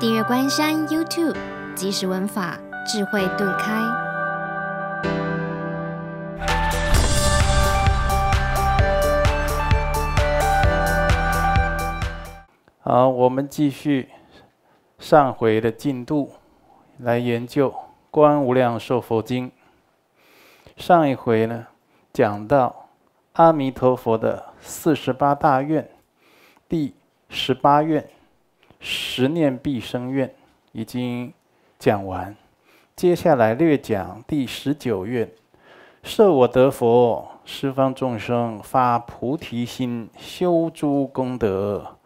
订阅关山 YouTube，即时文法，智慧顿开。好，我们继续上回的进度来研究《观无量寿佛经》。上一回呢，讲到阿弥陀佛的四十八大愿，第十八愿。十念必生愿已经讲完，接下来略讲第十九愿：受我得佛，十方众生发菩提心，修诸功德，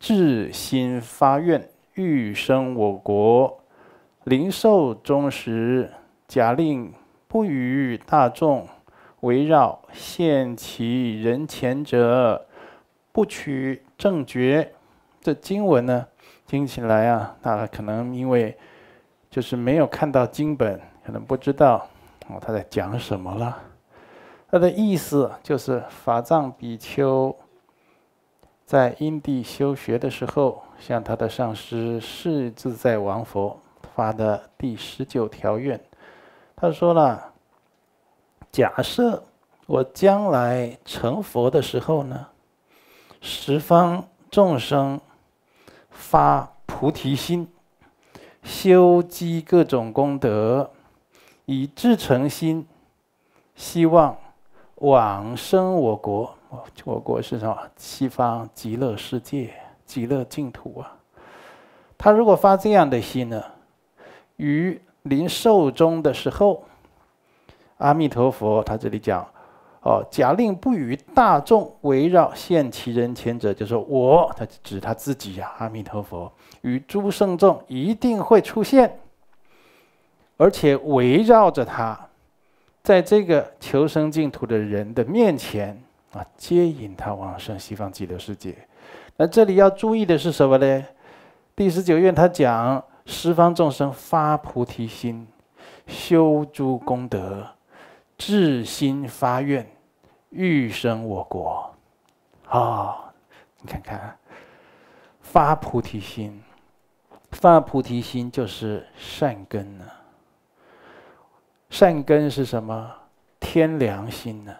至心发愿，欲生我国，临寿终时，假令不与大众围绕，现其人前者，不取正觉。这经文呢，听起来啊，大家可能因为就是没有看到经本，可能不知道哦，他在讲什么了。他的意思就是，法藏比丘在因地修学的时候，向他的上师世自在王佛发的第十九条愿，他说了：假设我将来成佛的时候呢，十方众生。发菩提心，修积各种功德，以至诚心，希望往生我国。我国是什么？西方极乐世界，极乐净土啊！他如果发这样的心呢，于临寿终的时候，阿弥陀佛，他这里讲。哦，假令不与大众围绕现其人前者，就说我，他指他自己呀。阿弥陀佛与诸圣众一定会出现，而且围绕着他，在这个求生净土的人的面前啊，接引他往生西方极乐世界。那这里要注意的是什么呢？第十九愿他讲十方众生发菩提心，修诸功德，至心发愿。欲生我国，啊，你看看，发菩提心，发菩提心就是善根呢。善根是什么？天良心呢？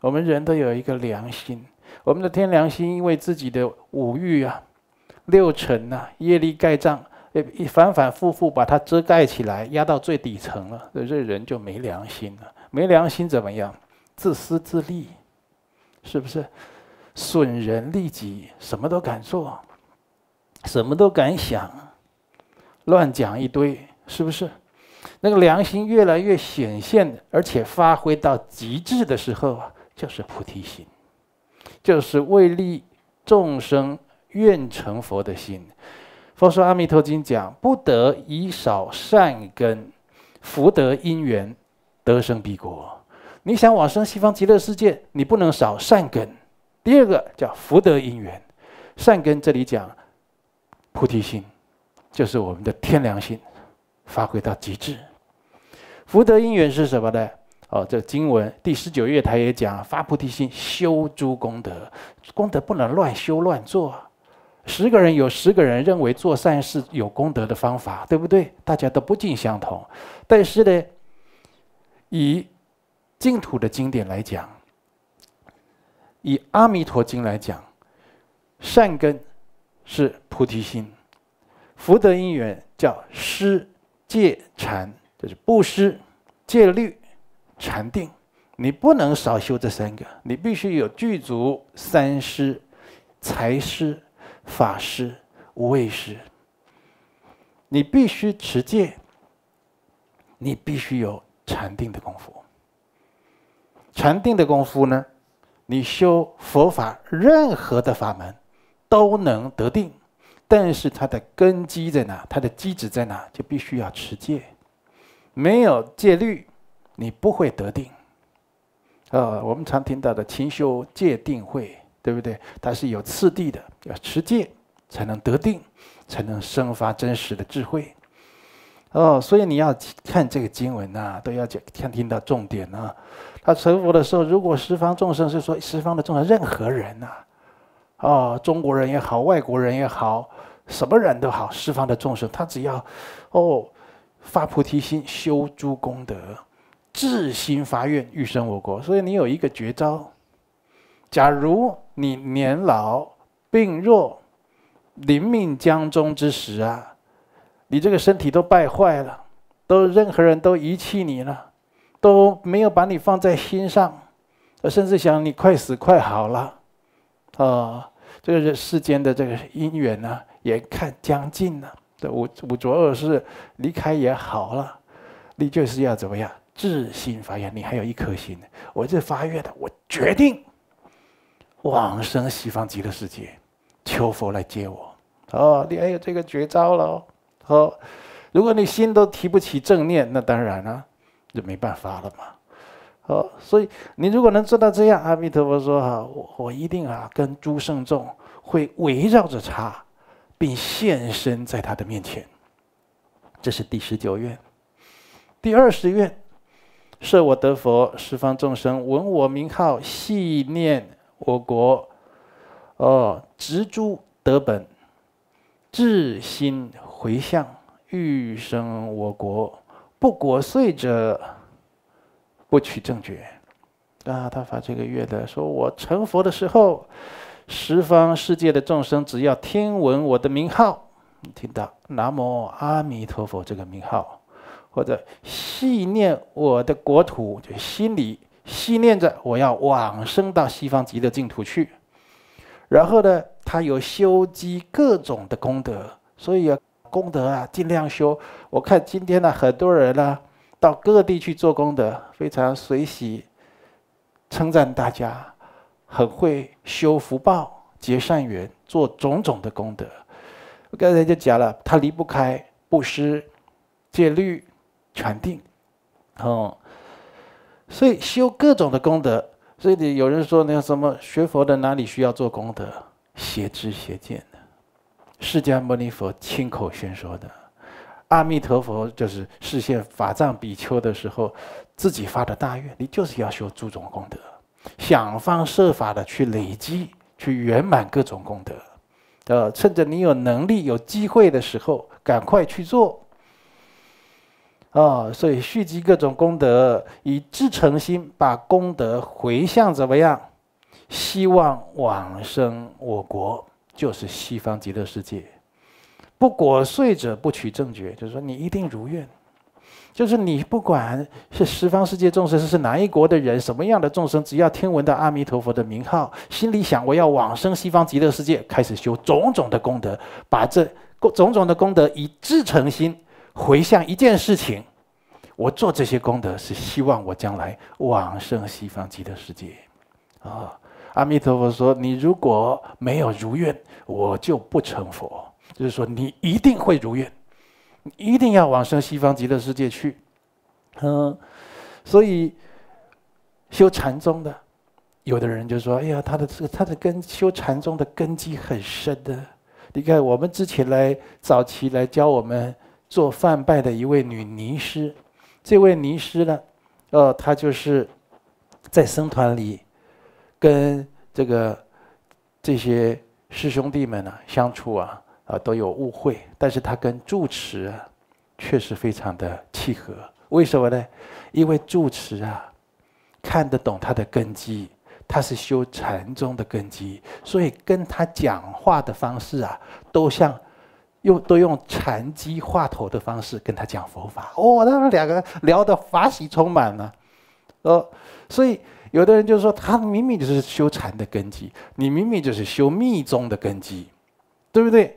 我们人都有一个良心，我们的天良心因为自己的五欲啊、六尘呐、业力盖障，哎，反反复复把它遮盖起来，压到最底层了，这人就没良心了。没良心怎么样？自私自利，是不是损人利己？什么都敢做，什么都敢想，乱讲一堆，是不是？那个良心越来越显现，而且发挥到极致的时候啊，就是菩提心，就是为利众生愿成佛的心。佛说《阿弥陀经》讲：“不得以少善根福德因缘，得生彼国。”你想往生西方极乐世界，你不能少善根。第二个叫福德因缘，善根这里讲菩提心，就是我们的天良心发挥到极致。福德因缘是什么呢？哦，这经文第十九页它也讲，发菩提心修诸功德，功德不能乱修乱做。十个人有十个人认为做善事有功德的方法，对不对？大家都不尽相同，但是呢，以。净土的经典来讲，以《阿弥陀经》来讲，善根是菩提心，福德因缘叫施、戒、禅，就是布施、戒律、禅定。你不能少修这三个，你必须有具足三施、财施、法施、无畏施。你必须持戒，你必须有禅定的功夫。禅定的功夫呢，你修佛法任何的法门都能得定，但是它的根基在哪？它的机址在哪？就必须要持戒，没有戒律，你不会得定。呃，我们常听到的勤修戒定慧，对不对？它是有次第的，要持戒才能得定，才能生发真实的智慧。哦，所以你要看这个经文啊，都要听听到重点啊。他成佛的时候，如果十方众生是说十方的众生，任何人呐，哦，中国人也好，外国人也好，什么人都好，十方的众生，他只要，哦，发菩提心，修诸功德，至心发愿，欲生我国。所以你有一个绝招，假如你年老病弱，临命将终之时啊，你这个身体都败坏了，都任何人都遗弃你了。都没有把你放在心上，甚至想你快死快好了，啊，这个世间的这个姻缘呢，眼看将近了，五五浊恶世离开也好了，你就是要怎么样自心发愿，你还有一颗心，我这发愿的，我决定往生西方极乐世界，求佛来接我。哦，你还有这个绝招了哦。哦，如果你心都提不起正念，那当然了。就没办法了嘛，哦，所以你如果能做到这样，阿弥陀佛说哈，我我一定啊，跟诸圣众会围绕着他，并现身在他的面前。这是第十九愿，第二十愿，设我得佛，十方众生闻我名号，系念我国，哦，植诸德本，至心回向，欲生我国。不果碎者，不取正觉。啊，他发这个愿的，说我成佛的时候，十方世界的众生只要听闻我的名号，听到“南无阿弥陀佛”这个名号，或者细念我的国土，就心里细念着我要往生到西方极乐净土去。然后呢，他有修积各种的功德，所以啊。功德啊，尽量修。我看今天呢，很多人呢，到各地去做功德，非常随喜，称赞大家，很会修福报、结善缘、做种种的功德。刚才就讲了，他离不开布施、戒律、禅定，哦，所以修各种的功德。所以你有人说，那什么学佛的哪里需要做功德？邪知邪见。释迦牟尼佛亲口宣说的，阿弥陀佛就是示现法藏比丘的时候，自己发的大愿，你就是要修诸种功德，想方设法的去累积，去圆满各种功德，呃，趁着你有能力、有机会的时候，赶快去做，啊，所以蓄积各种功德，以至诚心把功德回向怎么样？希望往生我国。就是西方极乐世界，不果遂者不取正觉，就是说你一定如愿。就是你不管是十方世界众生，是哪一国的人，什么样的众生，只要听闻到阿弥陀佛的名号，心里想我要往生西方极乐世界，开始修种种的功德，把这种种的功德以至诚心回向一件事情：我做这些功德是希望我将来往生西方极乐世界啊。阿弥陀佛说：“你如果没有如愿，我就不成佛。就是说，你一定会如愿，一定要往生西方极乐世界去。”嗯，所以修禅宗的，有的人就说：“哎呀，他的这个他的根修禅宗的根基很深的。”你看，我们之前来早期来教我们做饭拜的一位女尼师，这位尼师呢，呃，她就是在僧团里。跟这个这些师兄弟们呢相处啊啊都有误会，但是他跟住持啊确实非常的契合。为什么呢？因为住持啊看得懂他的根基，他是修禅宗的根基，所以跟他讲话的方式啊，都像用都用禅机话头的方式跟他讲佛法。哦，他们两个聊的法喜充满了，哦，所以。有的人就说：“他明明就是修禅的根基，你明明就是修密宗的根基，对不对？”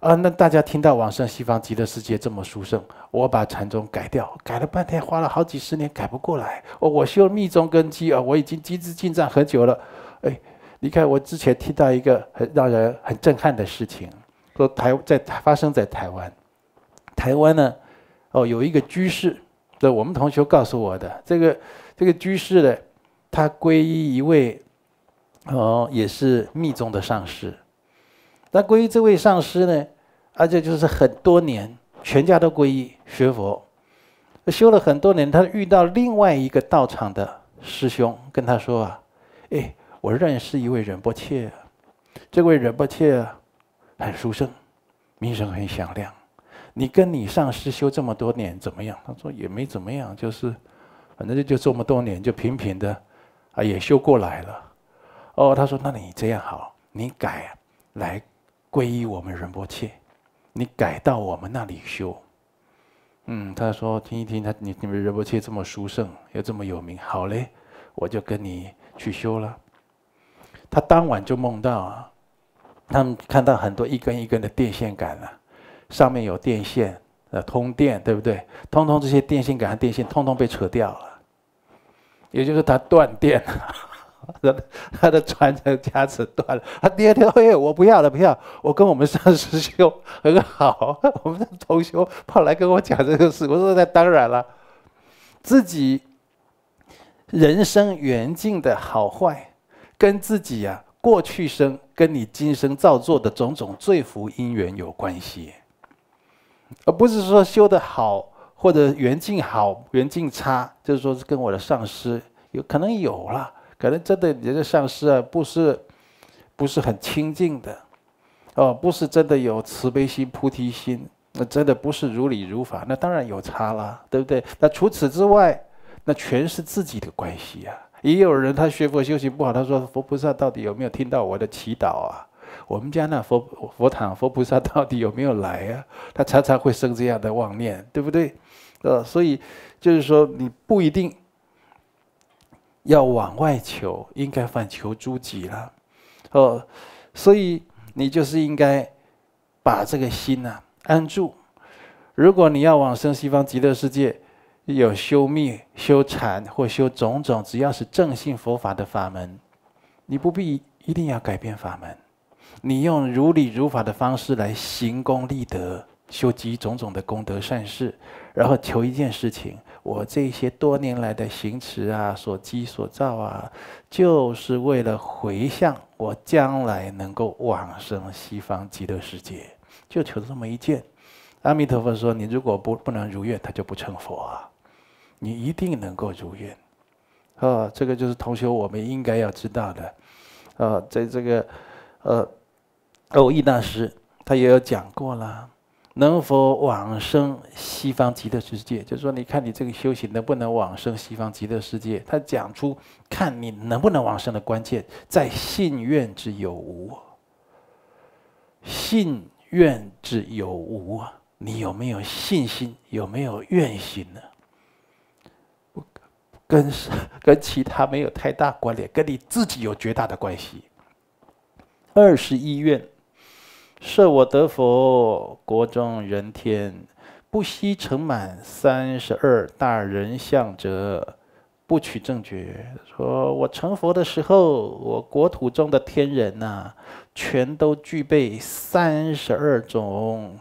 啊，那大家听到往生西方极乐世界这么殊胜，我把禅宗改掉，改了半天，花了好几十年，改不过来。哦，我修密宗根基，啊，我已经机智进藏很久了。哎，你看我之前听到一个很让人很震撼的事情，说台在发生在台湾，台湾呢，哦，有一个居士，对，我们同学告诉我的，这个这个居士呢。他皈依一位，哦，也是密宗的上师。那皈依这位上师呢，而且就是很多年，全家都皈依学佛，修了很多年。他遇到另外一个道场的师兄，跟他说啊：“哎，我认识一位仁波切，这位仁波切很殊胜，名声很响亮。你跟你上师修这么多年怎么样？”他说：“也没怎么样，就是反正就就这么多年，就平平的。”啊，也修过来了。哦，他说：“那你这样好，你改来皈依我们仁波切，你改到我们那里修。”嗯，他说：“听一听，他你你们仁波切这么殊胜，又这么有名，好嘞，我就跟你去修了。”他当晚就梦到啊，他们看到很多一根一根的电线杆了，上面有电线，呃，通电，对不对？通通这些电线杆和电线，通通被扯掉了。也就是他断电了，他的传承加持断了。他第二天哎，我不要了，不要！我跟我们上师兄很好，我们的同学跑来跟我讲这个事。我说那当然了，自己人生缘境的好坏，跟自己呀过去生跟你今生造作的种种罪福因缘有关系，而不是说修得好。或者缘境好，缘境差，就是说跟我的上司有可能有了，可能真的你的上司啊，不是，不是很亲近的，哦，不是真的有慈悲心、菩提心，那真的不是如理如法，那当然有差了，对不对？那除此之外，那全是自己的关系呀。也有人他学佛修行不好，他说佛菩萨到底有没有听到我的祈祷啊？我们家那佛佛堂佛菩萨到底有没有来啊？他常常会生这样的妄念，对不对？呃，所以就是说，你不一定要往外求，应该反求诸己了。哦，所以你就是应该把这个心呐安住。如果你要往生西方极乐世界，有修密、修禅或修种种，只要是正信佛法的法门，你不必一定要改变法门，你用如理如法的方式来行功立德。修集种种的功德善事，然后求一件事情：我这些多年来的行持啊、所积所造啊，就是为了回向，我将来能够往生西方极乐世界，就求这么一件。阿弥陀佛说：“你如果不不能如愿，他就不成佛啊！你一定能够如愿。”啊，这个就是同学我们应该要知道的。啊，在这个呃，欧义大师他也有讲过了。能否往生西方极乐世界？就是说，你看你这个修行能不能往生西方极乐世界？他讲出看你能不能往生的关键，在信愿之有无。信愿之有无，啊，你有没有信心？有没有愿心呢？跟跟其他没有太大关联，跟你自己有绝大的关系。二十一愿。设我得佛国中人天不惜成满三十二大人相者，不取正觉。说我成佛的时候，我国土中的天人呐，全都具备三十二种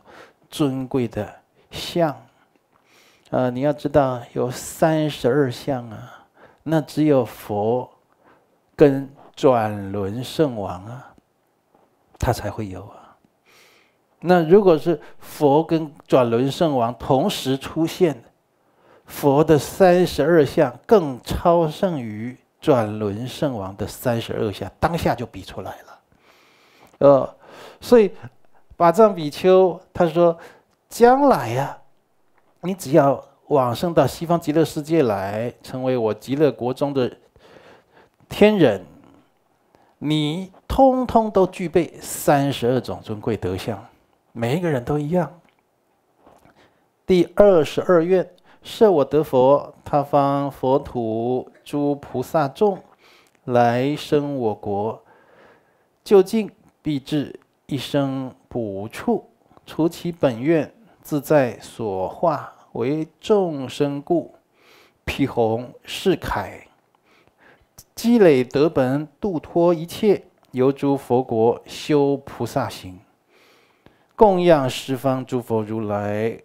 尊贵的相。啊，你要知道有三十二相啊，那只有佛跟转轮圣王啊，他才会有啊。那如果是佛跟转轮圣王同时出现佛的三十二相更超胜于转轮圣王的三十二相，当下就比出来了。呃，所以法藏比丘他说：“将来呀，你只要往生到西方极乐世界来，成为我极乐国中的天人，你通通都具备三十二种尊贵德相。”每一个人都一样。第二十二愿：设我得佛，他方佛土诸菩萨众，来生我国，就竟必至，一生补处。除其本愿，自在所化，为众生故，披红示铠，积累德本，度脱一切，由诸佛国修菩萨行。供养十方诸佛如来，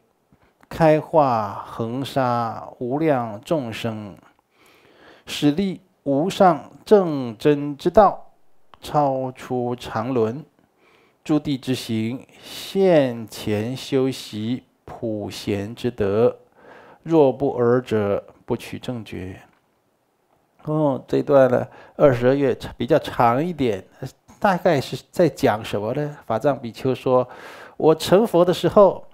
开化恒沙无量众生，使立无上正真之道，超出常伦，诸地之行，现前修习普贤之德。若不尔者，不取正觉。哦，这段呢，二十二月比较长一点，大概是在讲什么呢？法藏比丘说。我成佛的时候，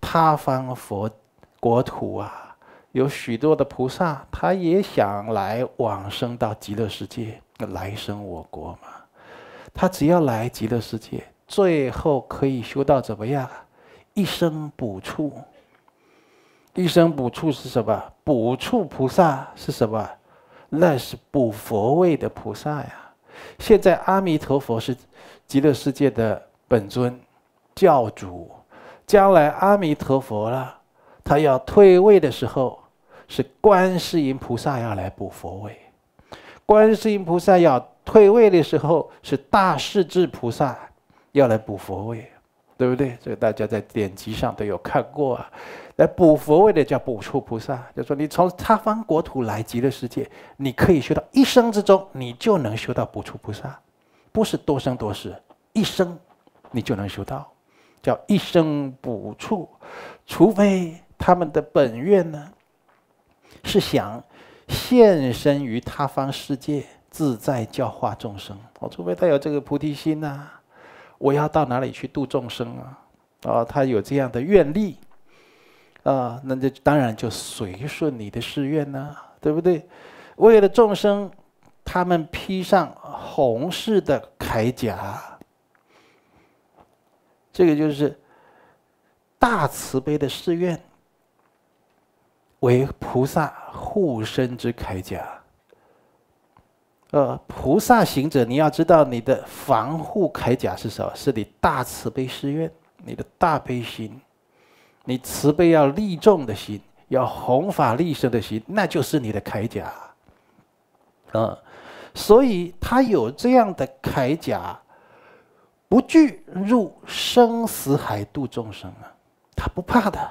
他方佛国土啊，有许多的菩萨，他也想来往生到极乐世界，来生我国嘛。他只要来极乐世界，最后可以修到怎么样？一生补处。一生补处是什么？补处菩萨是什么？那是补佛位的菩萨呀。现在阿弥陀佛是极乐世界的本尊。教主将来阿弥陀佛了，他要退位的时候，是观世音菩萨要来补佛位；观世音菩萨要退位的时候，是大势至菩萨要来补佛位，对不对？所以大家在典籍上都有看过啊，来补佛位的叫补处菩萨。就说你从他方国土来极乐世界，你可以修到一生之中，你就能修到补处菩萨，不是多生多世，一生你就能修到。叫一生不处，除非他们的本愿呢，是想现身于他方世界，自在教化众生。哦，除非他有这个菩提心呐，我要到哪里去度众生啊？啊，他有这样的愿力啊，那就当然就随顺你的誓愿呐，对不对？为了众生，他们披上红色的铠甲。这个就是大慈悲的誓愿，为菩萨护身之铠甲。呃，菩萨行者，你要知道你的防护铠甲是什么？是你大慈悲誓愿，你的大悲心，你慈悲要利众的心，要弘法利生的心，那就是你的铠甲。啊，所以他有这样的铠甲。不惧入生死海度众生啊，他不怕的。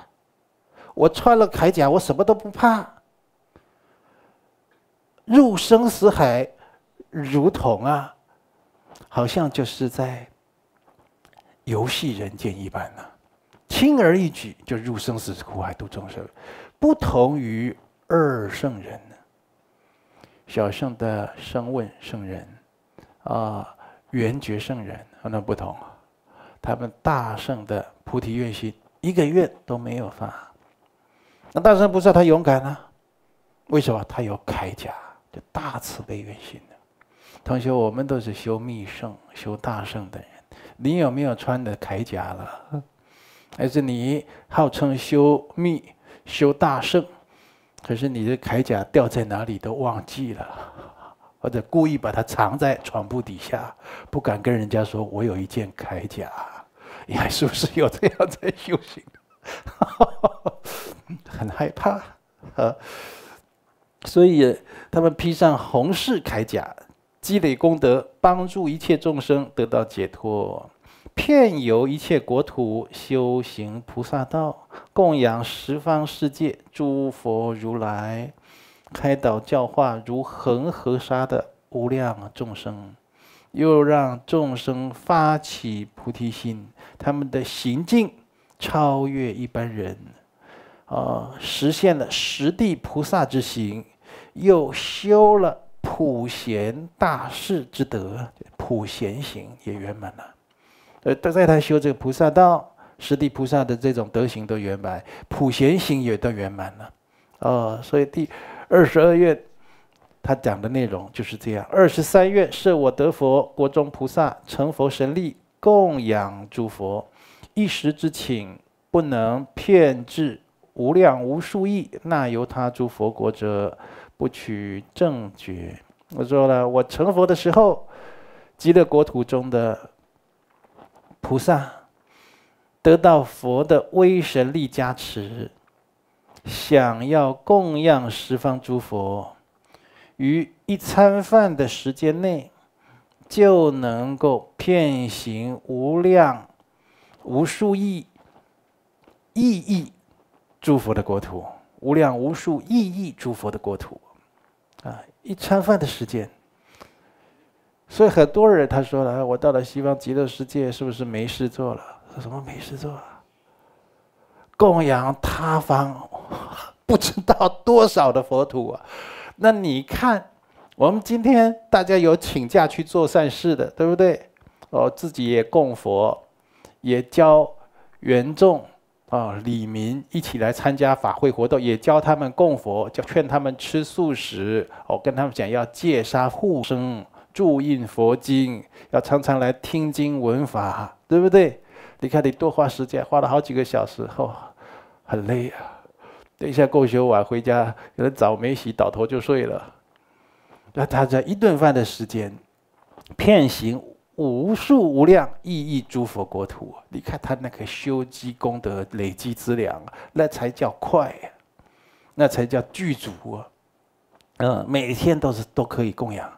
我穿了铠甲，我什么都不怕。入生死海，如同啊，好像就是在游戏人间一般呢，轻而易举就入生死苦海度众生，不同于二圣人呢。小圣的生问圣人啊，圆觉圣人。那不同，他们大圣的菩提愿心一个月都没有发。那大圣不道他勇敢啊？为什么他有铠甲？就大慈悲愿心的。同学，我们都是修密圣、修大圣的人，你有没有穿的铠甲了？还是你号称修密、修大圣，可是你的铠甲掉在哪里都忘记了？或者故意把它藏在床铺底下，不敢跟人家说“我有一件铠甲”，你 还是不是有这样在修行？很害怕啊！所以他们披上红饰铠甲，积累功德，帮助一切众生得到解脱，遍游一切国土，修行菩萨道，供养十方世界诸佛如来。开导教化如恒河沙的无量众生，又让众生发起菩提心，他们的行径超越一般人，啊，实现了十地菩萨之行，又修了普贤大士之德，普贤行也圆满了。呃，在他修这个菩萨道，十地菩萨的这种德行都圆满，普贤行也都圆满了。啊，所以第。二十二愿，他讲的内容就是这样。二十三愿，设我得佛，国中菩萨成佛神力，供养诸佛，一时之请，不能片至。无量无数亿，那由他诸佛国者，不取正觉。我说了，我成佛的时候，极乐国土中的菩萨，得到佛的威神力加持。想要供养十方诸佛，于一餐饭的时间内，就能够遍行无量、无数亿、亿亿诸佛的国土，无量无数亿亿诸佛的国土，啊，一餐饭的时间。所以很多人他说了：“我到了西方极乐世界，是不是没事做了？”说什么没事做？供养他方。不知道多少的佛土啊！那你看，我们今天大家有请假去做善事的，对不对？哦，自己也供佛，也教原众啊、李民一起来参加法会活动，也教他们供佛，叫劝他们吃素食。我跟他们讲要戒杀护生、注印佛经，要常常来听经闻法，对不对？你看，你多花时间，花了好几个小时，后很累啊。等一下，过修完回家，有的澡没洗，倒头就睡了。那他在一顿饭的时间，遍行无数无量意义诸佛国土。你看他那个修积功德累积之量，那才叫快呀！那才叫具足啊！嗯，每天都是都可以供养，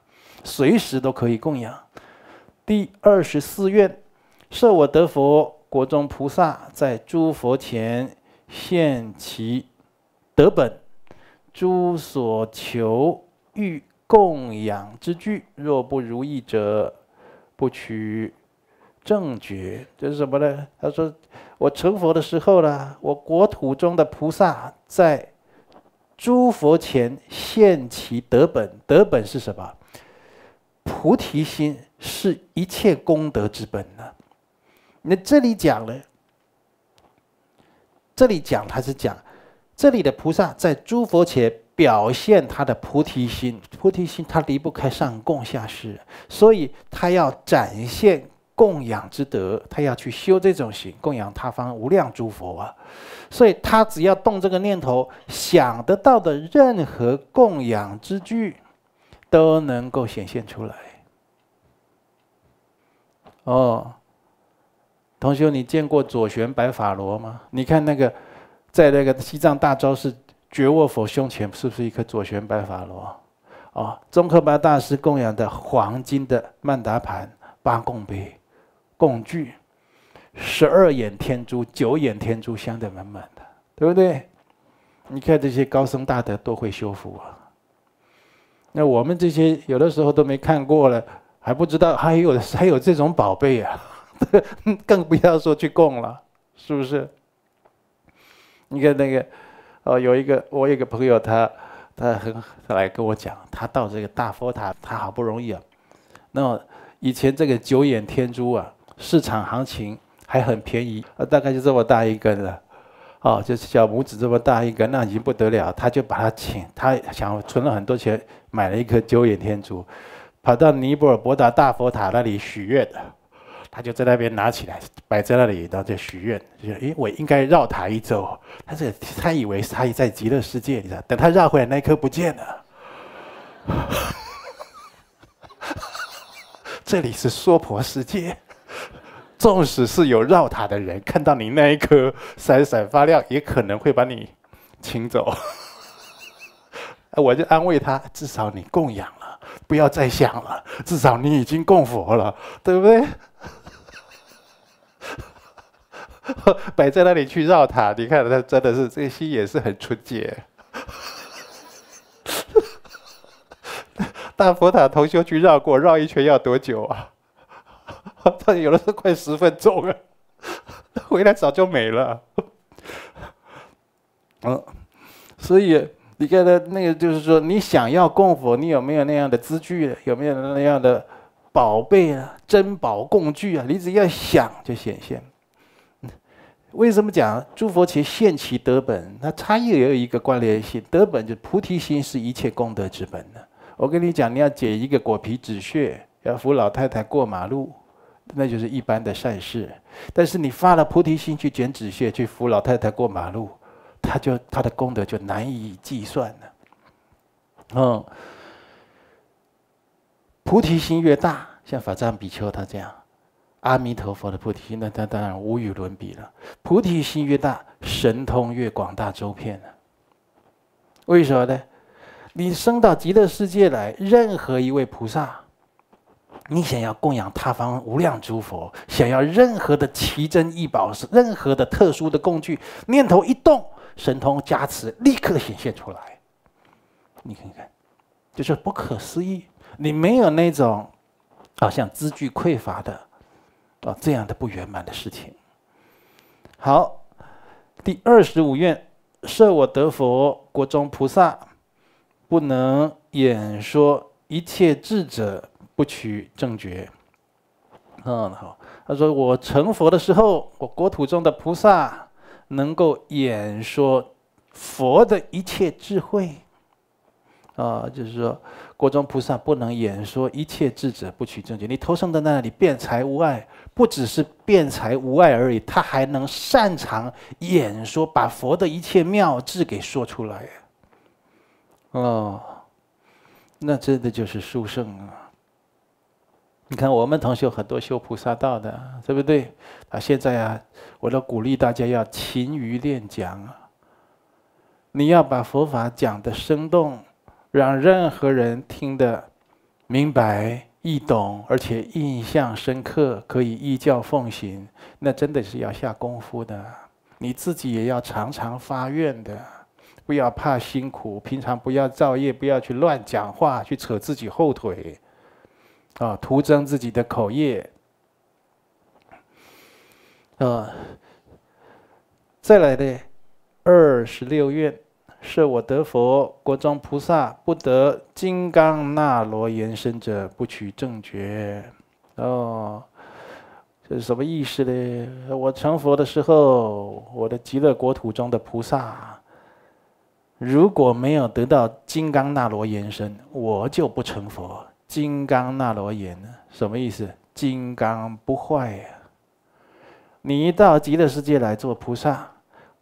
随时都可以供养。第二十四愿：设我得佛，国中菩萨在诸佛前现其。德本，诸所求欲供养之具，若不如意者，不取正觉。这是什么呢？他说：“我成佛的时候呢，我国土中的菩萨在诸佛前现其德本。德本是什么？菩提心是一切功德之本呢。那这里讲呢，这里讲他是讲。”这里的菩萨在诸佛前表现他的菩提心，菩提心他离不开上供下施，所以他要展现供养之德，他要去修这种行，供养他方无量诸佛啊，所以他只要动这个念头，想得到的任何供养之具，都能够显现出来。哦，同学，你见过左旋白法螺吗？你看那个。在那个西藏大昭寺，觉卧佛胸前是不是一颗左旋白法螺？哦，宗喀巴大师供养的黄金的曼达盘、八供杯、供具、十二眼天珠、九眼天珠，镶的满满的，对不对？你看这些高僧大德都会修复啊。那我们这些有的时候都没看过了，还不知道还有还有这种宝贝啊，更不要说去供了，是不是？你看那个，哦，有一个我一个朋友，他他很他来跟我讲，他到这个大佛塔，他好不容易啊，那以前这个九眼天珠啊，市场行情还很便宜，啊，大概就这么大一根了，哦，就是小拇指这么大一根，那已经不得了，他就把它请，他想存了很多钱买了一颗九眼天珠，跑到尼泊尔博达大佛塔那里许愿的。他就在那边拿起来，摆在那里，然后就许愿。就说：“诶，我应该绕塔一周。”他是他以为他也在极乐世界，你知道？等他绕回来，那颗不见了。这里是娑婆世界，纵使是有绕塔的人，看到你那一颗闪闪发亮，也可能会把你请走。我就安慰他：“至少你供养了，不要再想了。至少你已经供佛了，对不对？” 摆在那里去绕塔，你看他真的是这个心也是很纯洁。大佛塔、同修去绕过，绕一圈要多久啊？他 有的是快十分钟啊，回来早就没了。嗯，所以你看他那个就是说，你想要供佛，你有没有那样的资具？有没有那样的宝贝啊、珍宝、供具啊？你只要想，就显现。为什么讲诸佛其现其德本？那差异也有一个关联性。德本就菩提心是一切功德之本呢。我跟你讲，你要解一个果皮止血，要扶老太太过马路，那就是一般的善事。但是你发了菩提心去捡止血，去扶老太太过马路，他就他的功德就难以计算了。嗯，菩提心越大，像法藏比丘他这样。阿弥陀佛的菩提心，那当然无与伦比了。菩提心越大，神通越广大周遍了。为什么呢？你升到极乐世界来，任何一位菩萨，你想要供养他方无量诸佛，想要任何的奇珍异宝，是任何的特殊的工具，念头一动，神通加持立刻显现出来。你看看，就是不可思议。你没有那种好像资具匮乏的。啊，这样的不圆满的事情。好，第二十五愿：设我得佛，国中菩萨不能演说一切智者不取正觉。嗯，好，他说我成佛的时候，我国土中的菩萨能够演说佛的一切智慧。啊，就是说，国中菩萨不能演说一切智者不取正觉。你投生在那里，变财无碍。不只是辩才无碍而已，他还能擅长演说，把佛的一切妙智给说出来。哦，那真的就是书圣啊！你看，我们同学很多修菩萨道的，对不对？啊，现在啊，我都鼓励大家要勤于练讲啊，你要把佛法讲的生动，让任何人听得明白。易懂而且印象深刻，可以依教奉行，那真的是要下功夫的。你自己也要常常发愿的，不要怕辛苦，平常不要造业，不要去乱讲话，去扯自己后腿，啊，徒增自己的口业，啊，再来的二十六愿。是我得佛，国中菩萨不得金刚那罗延伸者，不取正觉。哦，这是什么意思呢？我成佛的时候，我的极乐国土中的菩萨，如果没有得到金刚那罗延伸，我就不成佛。金刚那罗延什么意思？金刚不坏呀！你一到极乐世界来做菩萨，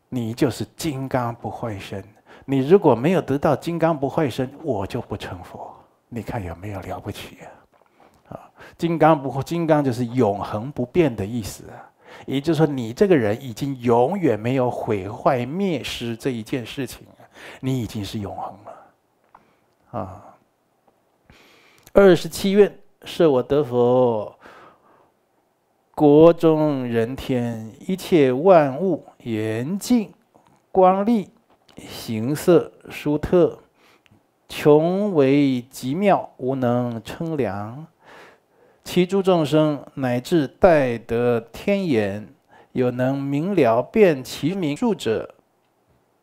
你就是金刚不坏身。你如果没有得到金刚不坏身，我就不成佛。你看有没有了不起啊？啊，金刚不金刚就是永恒不变的意思啊。也就是说，你这个人已经永远没有毁坏灭失这一件事情，你已经是永恒了。啊，二十七愿，舍我得佛，国中人天一切万物严净光丽。形色殊特，穷为极妙，无能称量。其诸众生乃至待得天眼，有能明了辨其名著者，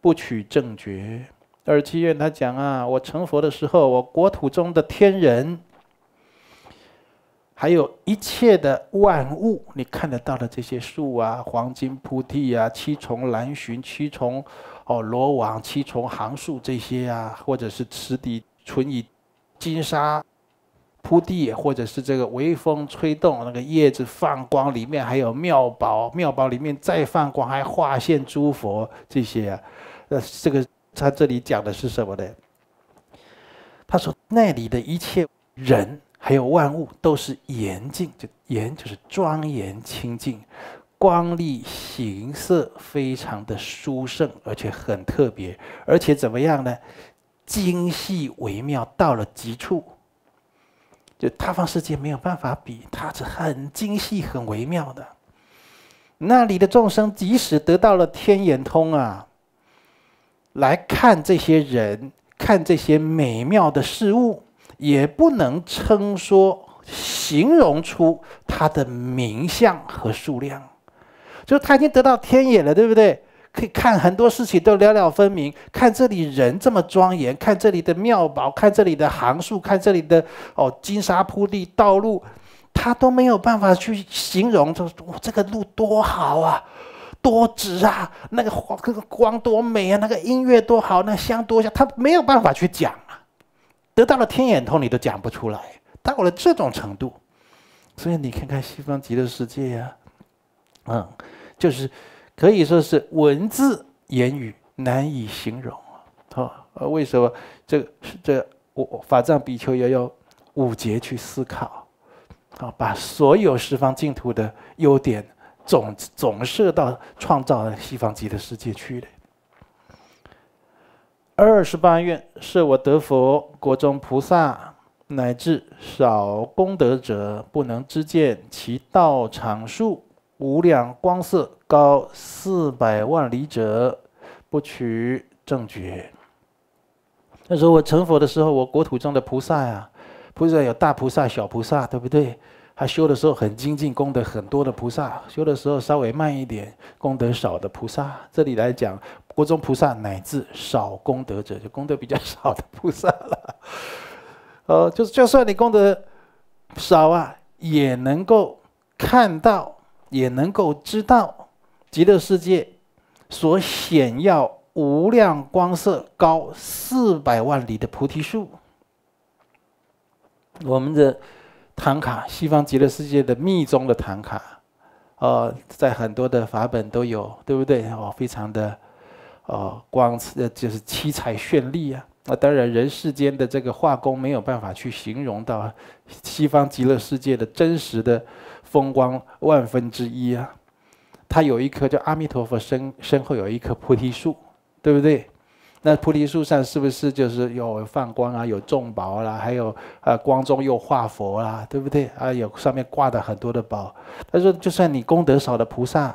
不取正觉。二七愿他讲啊，我成佛的时候，我国土中的天人，还有一切的万物，你看得到的这些树啊，黄金菩提啊，七重蓝寻，七重。哦，罗网七重行树这些啊，或者是池底存以金沙铺地，或者是这个微风吹动那个叶子放光，里面还有妙宝，妙宝里面再放光，还化现诸佛这些啊。那这个他这里讲的是什么呢？他说那里的一切人还有万物都是严净，就严就是庄严清净。光丽形色非常的殊胜，而且很特别，而且怎么样呢？精细微妙到了极处，就他方世界没有办法比，它是很精细、很微妙的。那里的众生即使得到了天眼通啊，来看这些人、看这些美妙的事物，也不能称说、形容出它的名相和数量。就是他已经得到天眼了，对不对？可以看很多事情都了了分明。看这里人这么庄严，看这里的庙宝，看这里的行数，看这里的哦金沙铺地道路，他都没有办法去形容。这说：“哇，这个路多好啊，多直啊！那个光多美啊，那个音乐多好，那香多香。”他没有办法去讲啊。得到了天眼通，你都讲不出来，到了这种程度。所以你看看西方极乐世界呀。嗯，就是，可以说是文字言语难以形容啊。好，为什么这个这我法藏比丘要五节去思考？啊，把所有十方净土的优点总总摄到创造西方极的世界去的。二十八愿，是我得佛，国中菩萨乃至少功德者，不能知见其道场数。无量光色高四百万里者，不取正觉。那时候我成佛的时候，我国土中的菩萨呀，菩萨有大菩萨、小菩萨，对不对？他修的时候很精进，功德很多的菩萨；修的时候稍微慢一点，功德少的菩萨。这里来讲，国中菩萨乃至少功德者，就功德比较少的菩萨了。呃，就是就算你功德少啊，也能够看到。也能够知道极乐世界所显耀无量光色高四百万里的菩提树，我们的唐卡，西方极乐世界的密宗的唐卡，哦，在很多的法本都有，对不对？哦，非常的哦，光就是七彩绚丽啊！那当然，人世间的这个画工没有办法去形容到西方极乐世界的真实的。风光万分之一啊！他有一棵叫阿弥陀佛身身后有一棵菩提树，对不对？那菩提树上是不是就是有放光啊？有众宝啦，还有啊光中又化佛啦，对不对啊？有上面挂的很多的宝。他说，就算你功德少的菩萨，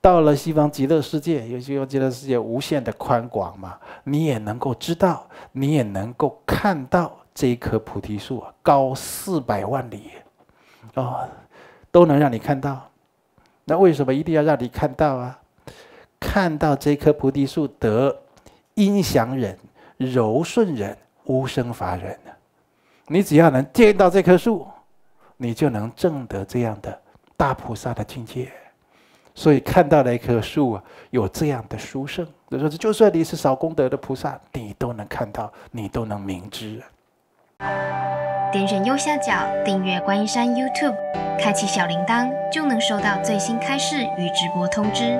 到了西方极乐世界，尤其极乐世界无限的宽广嘛，你也能够知道，你也能够看到这一棵菩提树啊，高四百万里哦。都能让你看到，那为什么一定要让你看到啊？看到这棵菩提树得音祥人、柔顺人、无生法忍呢？你只要能见到这棵树，你就能证得这样的大菩萨的境界。所以看到了一棵树，啊，有这样的殊胜，就说就算你是少功德的菩萨，你都能看到，你都能明知。点选右下角订阅观音山 YouTube，开启小铃铛，就能收到最新开市与直播通知。